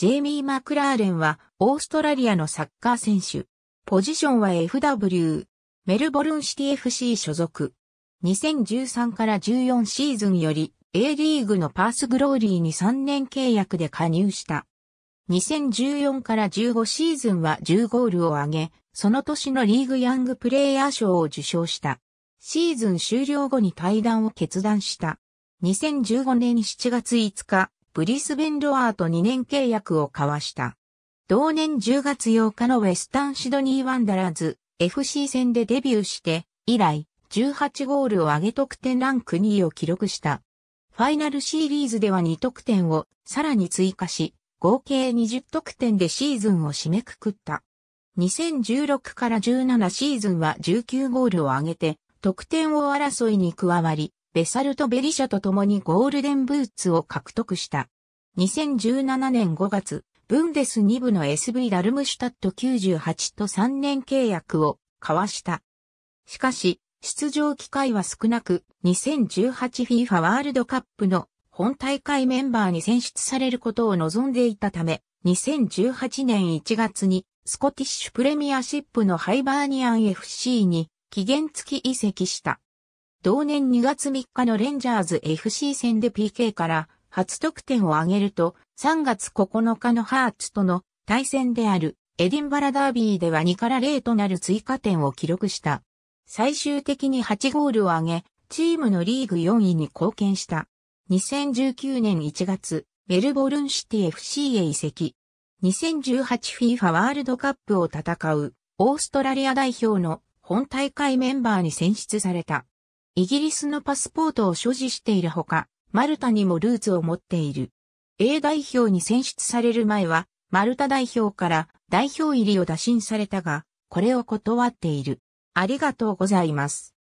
ジェイミー・マクラーレンは、オーストラリアのサッカー選手。ポジションは FW、メルボルンシティ FC 所属。2013から14シーズンより、A リーグのパースグローリーに3年契約で加入した。2014から15シーズンは10ゴールを挙げ、その年のリーグヤングプレイヤー賞を受賞した。シーズン終了後に退団を決断した。2015年7月5日、ブリスベン・ロアーと2年契約を交わした。同年10月8日のウェスタンシドニー・ワンダラーズ FC 戦でデビューして、以来、18ゴールを上げ得点ランク2位を記録した。ファイナルシリーズでは2得点をさらに追加し、合計20得点でシーズンを締めくくった。2016から17シーズンは19ゴールを上げて、得点を争いに加わり、ベサルト・ベリシャと共にゴールデンブーツを獲得した。2017年5月、ブンデス2部の SV ダルムシュタット98と3年契約を交わした。しかし、出場機会は少なく、2018FIFA ワールドカップの本大会メンバーに選出されることを望んでいたため、2018年1月にスコティッシュプレミアシップのハイバーニアン FC に期限付き移籍した。同年2月3日のレンジャーズ FC 戦で PK から初得点を挙げると、3月9日のハーツとの対戦であるエディンバラダービーでは2から0となる追加点を記録した。最終的に8ゴールを挙げ、チームのリーグ4位に貢献した。2019年1月、メルボルンシティ FC へ移籍。2018FIFA ワールドカップを戦うオーストラリア代表の本大会メンバーに選出された。イギリスのパスポートを所持しているほか、マルタにもルーツを持っている。A 代表に選出される前は、マルタ代表から代表入りを打診されたが、これを断っている。ありがとうございます。